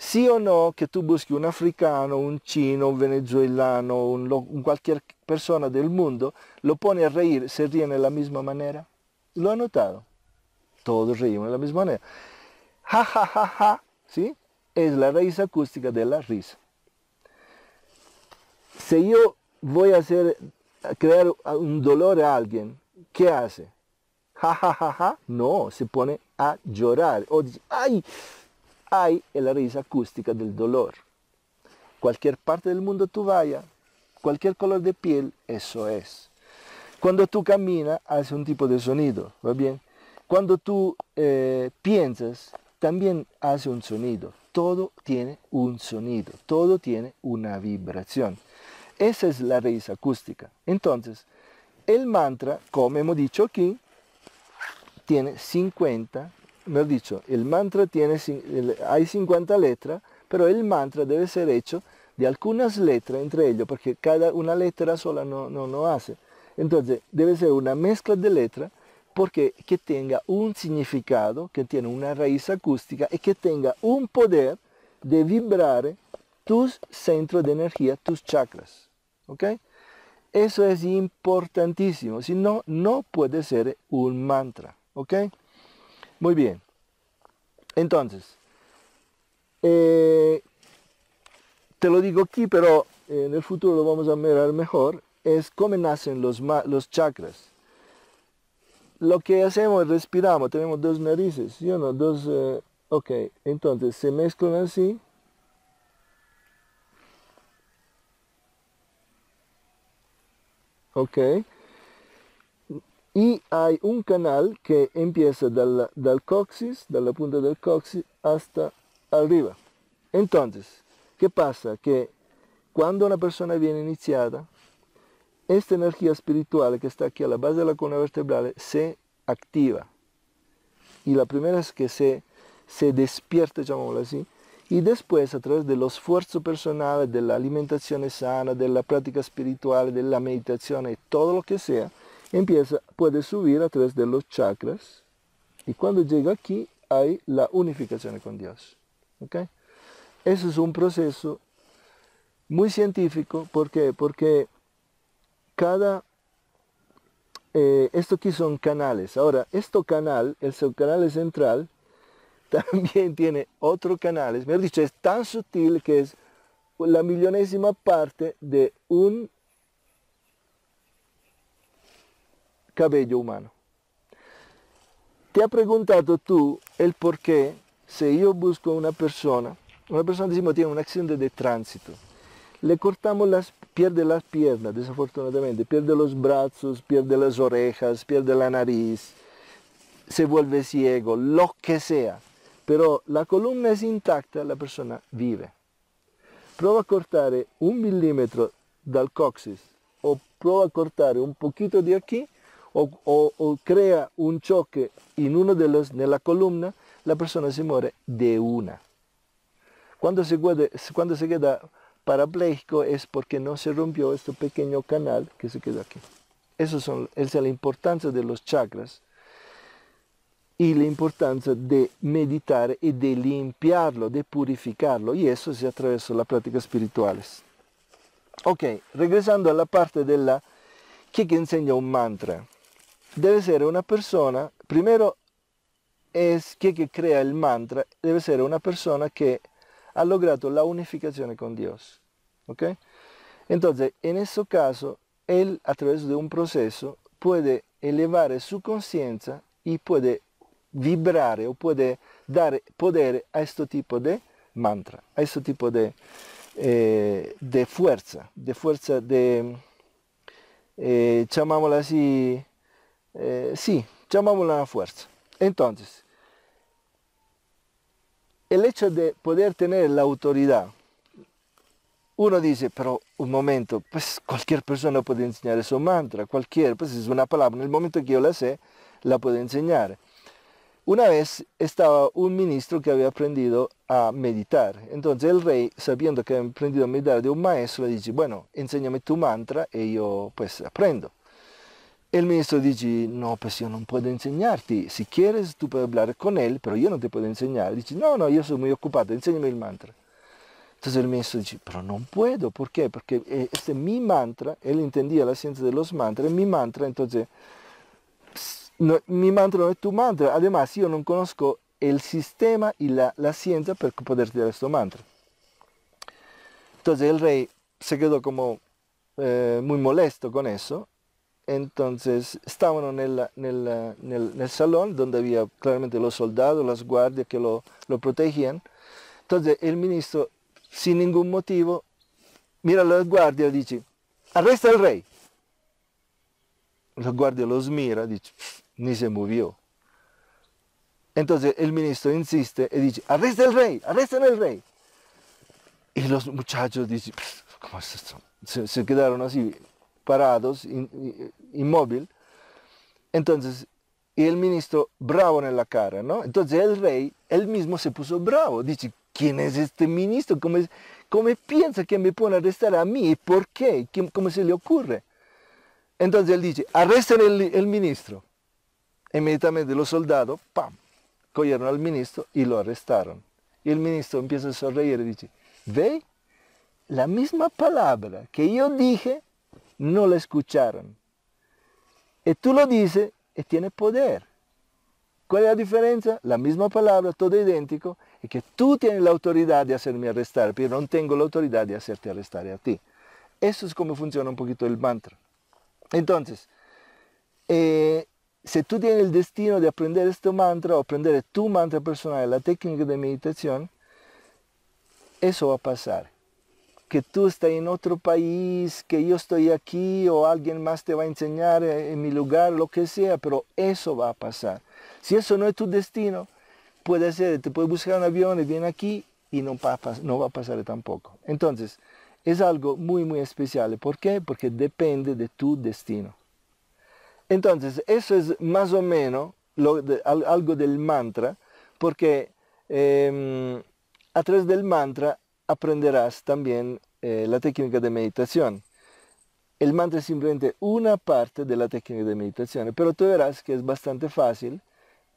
Speaker 1: sí o no que tú busques un africano, un chino, un venezolano, un, cualquier persona del mundo, lo pone a reír, se ríe de la misma manera. ¿Lo ha notado? Todos reímos de la misma manera. Ja, ja, ja, ja, ¿sí? Es la raíz acústica de la risa. Si yo voy a hacer, a crear un dolor a alguien, ¿qué hace? Ja, ja, ja, ja, no, se pone a llorar. O, ay, hay en la raíz acústica del dolor. Cualquier parte del mundo tú vaya, cualquier color de piel, eso es. Cuando tú caminas, hace un tipo de sonido, ¿va bien? Cuando tú eh, piensas, también hace un sonido. Todo tiene un sonido, todo tiene una vibración. Esa es la raíz acústica. Entonces, el mantra, como hemos dicho aquí, tiene 50 me he dicho, el mantra tiene, hay 50 letras, pero el mantra debe ser hecho de algunas letras entre ellos, porque cada una letra sola no, no, hace. Entonces, debe ser una mezcla de letras, porque que tenga un significado, que tiene una raíz acústica y que tenga un poder de vibrar tus centros de energía, tus chakras. ¿Ok? Eso es importantísimo, si no, no puede ser un mantra. ¿Ok? Muy bien. Entonces, eh, te lo digo aquí, pero en el futuro lo vamos a mirar mejor, es cómo nacen los, los chakras. Lo que hacemos, es respiramos, tenemos dos narices, ¿sí Dos, eh, ok, entonces se mezclan así. Ok, y hay un canal que empieza del, del coxis, de la punta del coxis hasta arriba. Entonces, ¿qué pasa? Que cuando una persona viene iniciada, esta energía espiritual que está aquí a la base de la columna vertebral se activa. Y la primera es que se, se despierta, llamémoslo así, y después a través del esfuerzo personal, de la alimentación sana, de la práctica espiritual, de la meditación y todo lo que sea, empieza, puede subir a través de los chakras y cuando llega aquí hay la unificación con Dios. ¿okay? Eso es un proceso muy científico, ¿por Porque cada... Eh, esto aquí son canales. Ahora, este canal, el canal central, también tiene otro canal. Me dicho, es tan sutil que es la millonésima parte de un cabello humano. Te ha preguntado tú el por qué si yo busco una persona, una persona decimos tiene un accidente de tránsito, le cortamos las, pierde las piernas desafortunadamente, pierde los brazos, pierde las orejas, pierde la nariz, se vuelve ciego, lo que sea, pero la columna es intacta, la persona vive. Prova a cortar un milímetro del coxis o prueba a cortar un poquito de aquí o, crea un choque en uno de los la columna, la persona se muere de una. Cuando se, queda, cuando se queda parapléjico es porque no se rompió este pequeño canal que se queda aquí. Eso son, esa es la importancia de los chakras y la importancia de meditar y de limpiarlo, de purificarlo. Y eso se de las prácticas espirituales. Ok, regresando a la parte de la que enseña un mantra debe ser una persona, primero es que, crea el mantra, debe ser una persona que ha logrado la unificación con Dios. Entonces, en ese caso, él a través de un proceso puede elevar su conciencia y puede vibrar o puede dar poder a este tipo de mantra, a este tipo de, eh, de fuerza, de fuerza de, eh, llamámosla así, eh, sí, llamámosla la fuerza. Entonces, el hecho de poder tener la autoridad, uno dice, pero un momento, pues cualquier persona puede enseñar su mantra, cualquier, pues es una palabra, en el momento que yo la sé, la puedo enseñar. Una vez estaba un ministro que había aprendido a meditar. Entonces el rey, sabiendo que había aprendido a meditar de un maestro, le dice, bueno, enséñame tu mantra y yo pues aprendo. E il ministro dice, no, pues io non posso insegnarti, se quieres tu puoi parlare con él, però io non ti posso insegnare. Dice, no, no, io sono molto occupato, insegnami il mantra. Entonces il ministro dice, pero no puedo, ¿por Perché Porque eh, este es mi mantra, lui entendía la ciencia de los è mio mantra, entonces no, mi mantra non è tuo mantra, además io non conosco il sistema e la, la ciencia per poder tirar questo mantra. Entonces il rey se quedò come eh, muy molesto con eso Entonces estaban en el, en, salón donde había claramente los soldados, las guardias que lo, protegían. Entonces el ministro, sin ningún motivo, mira a las guardias y dice, arresta al rey. La guardia los mira, dice, ni se movió. Entonces el ministro insiste y dice, arresta al rey, arresta al rey. Y los muchachos dicen, ¿cómo es esto? se quedaron así, parados, inmóvil. Entonces, y el ministro bravo en la cara, ¿no? Entonces el rey, él mismo se puso bravo. Dice, ¿quién es este ministro? ¿Cómo, es, cómo piensa que me a arrestar a mí? y ¿Por qué? ¿Cómo se le ocurre? Entonces él dice, arresten el, ministro. Inmediatamente los soldados, ¡pam!, cogieron al ministro y lo arrestaron. Y el ministro empieza a sonreír y dice, ve, la misma palabra que yo dije, no la escucharon. Y tú lo dices y tiene poder. ¿Cuál es la diferencia? La misma palabra, todo idéntico, y que tú tienes la autoridad de hacerme arrestar, pero no tengo la autoridad de hacerte arrestar a ti. Eso es como funciona un poquito el mantra. Entonces, eh, si tú tienes el destino de aprender este mantra o aprender tu mantra personal, la técnica de meditación, eso va a pasar que tú estás en otro país, que yo estoy aquí o alguien más te va a enseñar eh, en mi lugar, lo que sea, pero eso va a pasar. Si eso no es tu destino, puede ser, te puedes buscar un avión y viene aquí y no va, no va a pasar tampoco. Entonces, es algo muy, muy especial. ¿Por qué? Porque depende de tu destino. Entonces, eso es más o menos algo del mantra, porque em, a través del mantra aprenderás también eh, la técnica de meditación. El mantra es simplemente una parte de la técnica de meditación, pero tú verás que es bastante fácil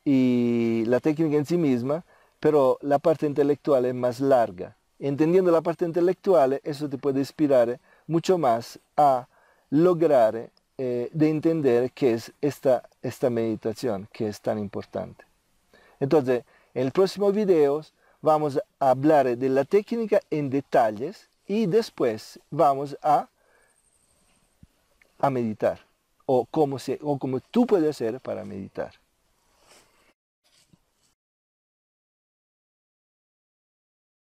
Speaker 1: y la técnica en sí misma, pero la parte intelectual es más larga. Entendiendo la parte intelectual, eso te puede inspirar mucho más a lograr eh, de entender qué es esta, esta meditación que es tan importante. Entonces, en el próximo video vamos a hablar de la técnica en detalles y después vamos a, a meditar o como o tú puedes hacer para meditar.